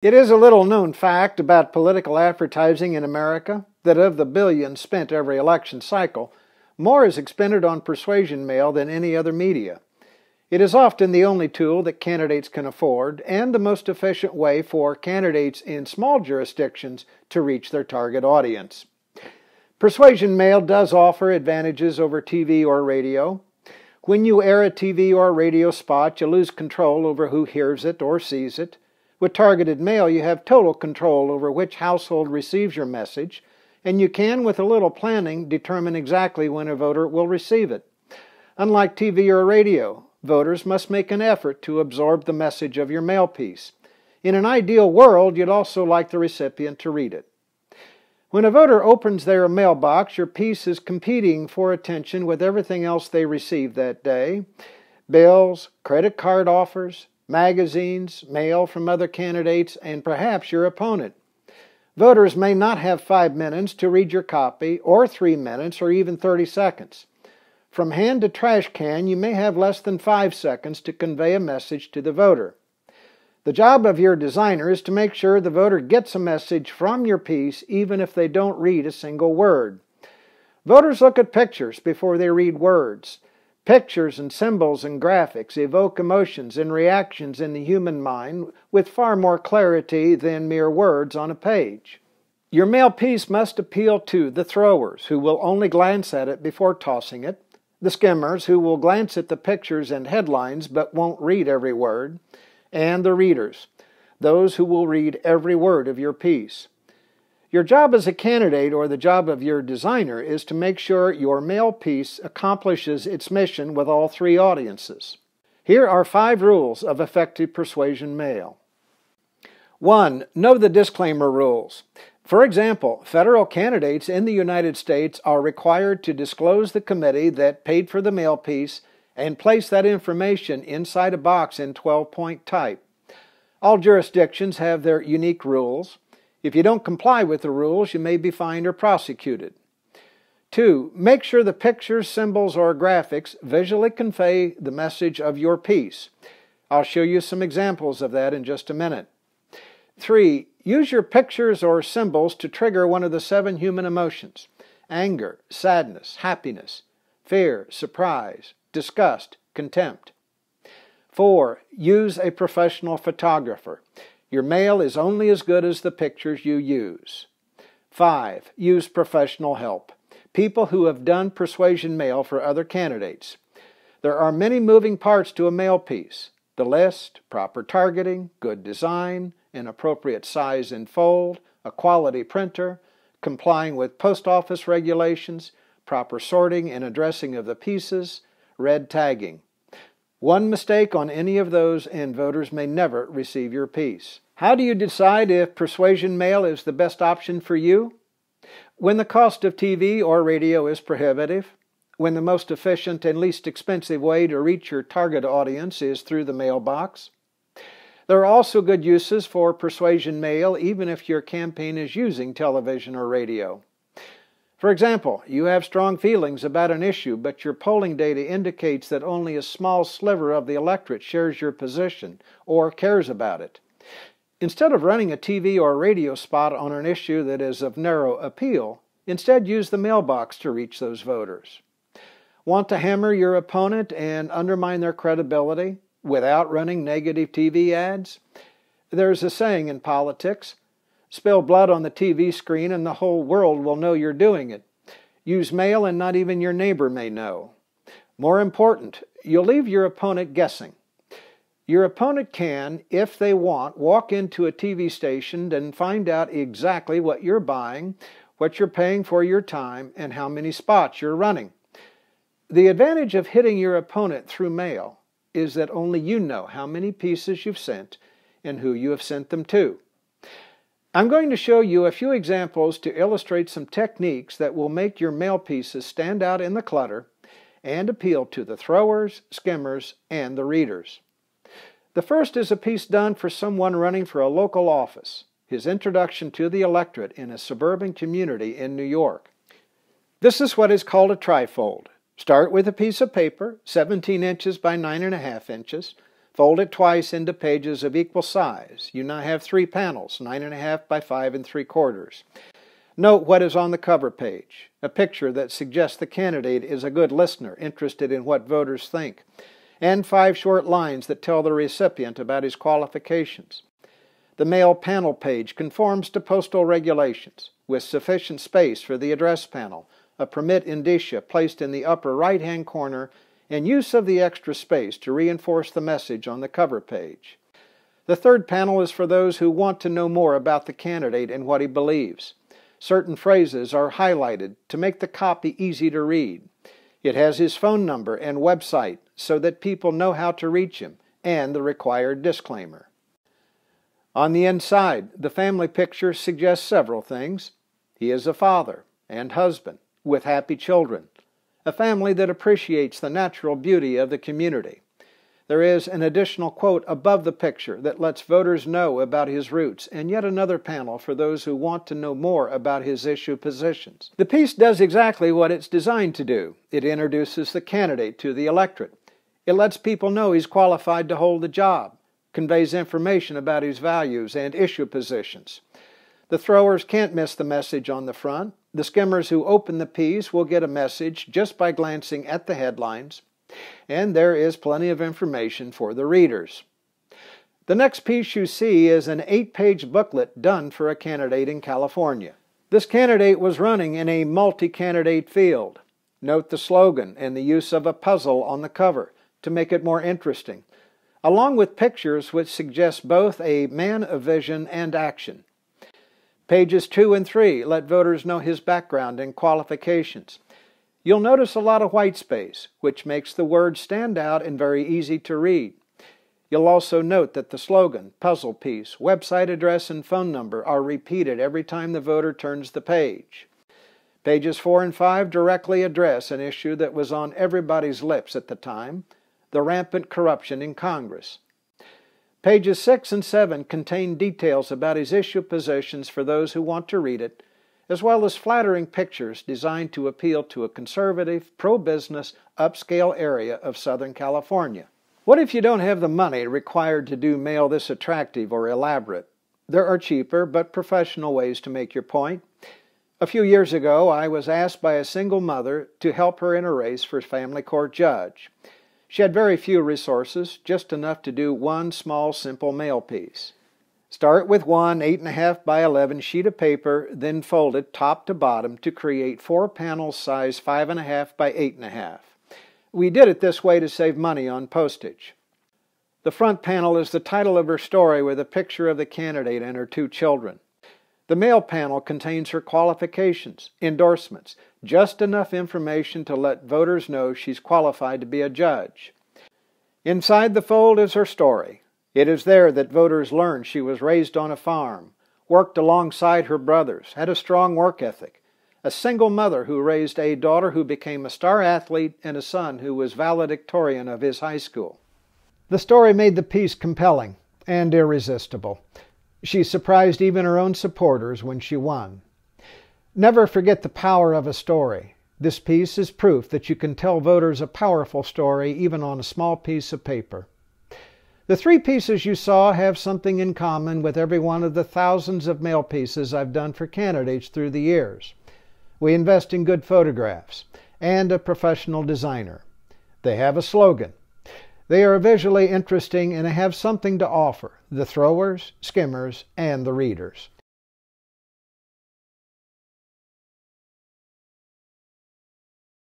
It is a little known fact about political advertising in America that of the billions spent every election cycle, more is expended on persuasion mail than any other media. It is often the only tool that candidates can afford and the most efficient way for candidates in small jurisdictions to reach their target audience. Persuasion mail does offer advantages over TV or radio. When you air a TV or radio spot, you lose control over who hears it or sees it. With targeted mail, you have total control over which household receives your message, and you can, with a little planning, determine exactly when a voter will receive it. Unlike TV or radio, voters must make an effort to absorb the message of your mailpiece. In an ideal world, you'd also like the recipient to read it. When a voter opens their mailbox, your piece is competing for attention with everything else they receive that day bills, credit card offers, magazines, mail from other candidates, and perhaps your opponent. Voters may not have five minutes to read your copy, or three minutes, or even 30 seconds. From hand to trash can, you may have less than five seconds to convey a message to the voter. The job of your designer is to make sure the voter gets a message from your piece even if they don't read a single word. Voters look at pictures before they read words. Pictures and symbols and graphics evoke emotions and reactions in the human mind with far more clarity than mere words on a page. Your mail piece must appeal to the throwers, who will only glance at it before tossing it, the skimmers, who will glance at the pictures and headlines but won't read every word, and the readers, those who will read every word of your piece. Your job as a candidate or the job of your designer is to make sure your mail piece accomplishes its mission with all three audiences. Here are five rules of effective persuasion mail. 1. Know the disclaimer rules. For example, federal candidates in the United States are required to disclose the committee that paid for the mail piece and place that information inside a box in 12 point type. All jurisdictions have their unique rules. If you don't comply with the rules, you may be fined or prosecuted. Two, make sure the pictures, symbols, or graphics visually convey the message of your piece. I'll show you some examples of that in just a minute. Three, use your pictures or symbols to trigger one of the seven human emotions anger, sadness, happiness, fear, surprise, disgust, contempt. Four, use a professional photographer. Your mail is only as good as the pictures you use. 5. Use professional help. People who have done persuasion mail for other candidates. There are many moving parts to a mail piece the list, proper targeting, good design, an appropriate size and fold, a quality printer, complying with post office regulations, proper sorting and addressing of the pieces, red tagging. One mistake on any of those, and voters may never receive your piece. How do you decide if persuasion mail is the best option for you? When the cost of TV or radio is prohibitive, when the most efficient and least expensive way to reach your target audience is through the mailbox. There are also good uses for persuasion mail, even if your campaign is using television or radio. For example, you have strong feelings about an issue, but your polling data indicates that only a small sliver of the electorate shares your position or cares about it. Instead of running a TV or radio spot on an issue that is of narrow appeal, instead use the mailbox to reach those voters. Want to hammer your opponent and undermine their credibility without running negative TV ads? There's a saying in politics Spill blood on the TV screen and the whole world will know you're doing it. Use mail and not even your neighbor may know. More important, you'll leave your opponent guessing. Your opponent can, if they want, walk into a TV station and find out exactly what you're buying, what you're paying for your time, and how many spots you're running. The advantage of hitting your opponent through mail is that only you know how many pieces you've sent and who you have sent them to. I'm going to show you a few examples to illustrate some techniques that will make your mail pieces stand out in the clutter and appeal to the throwers, skimmers, and the readers. The first is a piece done for someone running for a local office, his introduction to the electorate in a suburban community in New York. This is what is called a trifold. Start with a piece of paper, 17 inches by 9.5 inches, Fold it twice into pages of equal size. You now have three panels, 9.5 by 5 and 3 quarters. Note what is on the cover page, a picture that suggests the candidate is a good listener, interested in what voters think, and five short lines that tell the recipient about his qualifications. The mail panel page conforms to postal regulations, with sufficient space for the address panel, a permit indicia placed in the upper right hand corner and use of the extra space to reinforce the message on the cover page. The third panel is for those who want to know more about the candidate and what he believes. Certain phrases are highlighted to make the copy easy to read. It has his phone number and website so that people know how to reach him and the required disclaimer. On the inside, the family picture suggests several things. He is a father and husband with happy children a family that appreciates the natural beauty of the community. There is an additional quote above the picture that lets voters know about his roots, and yet another panel for those who want to know more about his issue positions. The piece does exactly what it's designed to do it introduces the candidate to the electorate. It lets people know he's qualified to hold the job, conveys information about his values and issue positions. The throwers can't miss the message on the front. The skimmers who open the piece will get a message just by glancing at the headlines, and there is plenty of information for the readers. The next piece you see is an eight page booklet done for a candidate in California. This candidate was running in a multi candidate field. Note the slogan and the use of a puzzle on the cover to make it more interesting, along with pictures which suggest both a man of vision and action. Pages 2 and 3 let voters know his background and qualifications. You'll notice a lot of white space, which makes the words stand out and very easy to read. You'll also note that the slogan, puzzle piece, website address, and phone number are repeated every time the voter turns the page. Pages 4 and 5 directly address an issue that was on everybody's lips at the time the rampant corruption in Congress. Pages 6 and 7 contain details about his issue positions for those who want to read it, as well as flattering pictures designed to appeal to a conservative, pro business, upscale area of Southern California. What if you don't have the money required to do mail this attractive or elaborate? There are cheaper but professional ways to make your point. A few years ago, I was asked by a single mother to help her in a race for family court judge. She had very few resources, just enough to do one small, simple mail piece. Start with one 8.5 by 11 sheet of paper, then fold it top to bottom to create four panels size 5.5 by 8.5. We did it this way to save money on postage. The front panel is the title of her story with a picture of the candidate and her two children. The mail panel contains her qualifications, endorsements, just enough information to let voters know she's qualified to be a judge. Inside the fold is her story. It is there that voters learn she was raised on a farm, worked alongside her brothers, had a strong work ethic, a single mother who raised a daughter who became a star athlete and a son who was valedictorian of his high school. The story made the piece compelling and irresistible. She surprised even her own supporters when she won. Never forget the power of a story. This piece is proof that you can tell voters a powerful story even on a small piece of paper. The three pieces you saw have something in common with every one of the thousands of mail pieces I've done for candidates through the years. We invest in good photographs and a professional designer. They have a slogan. They are visually interesting and have something to offer the throwers, skimmers, and the readers.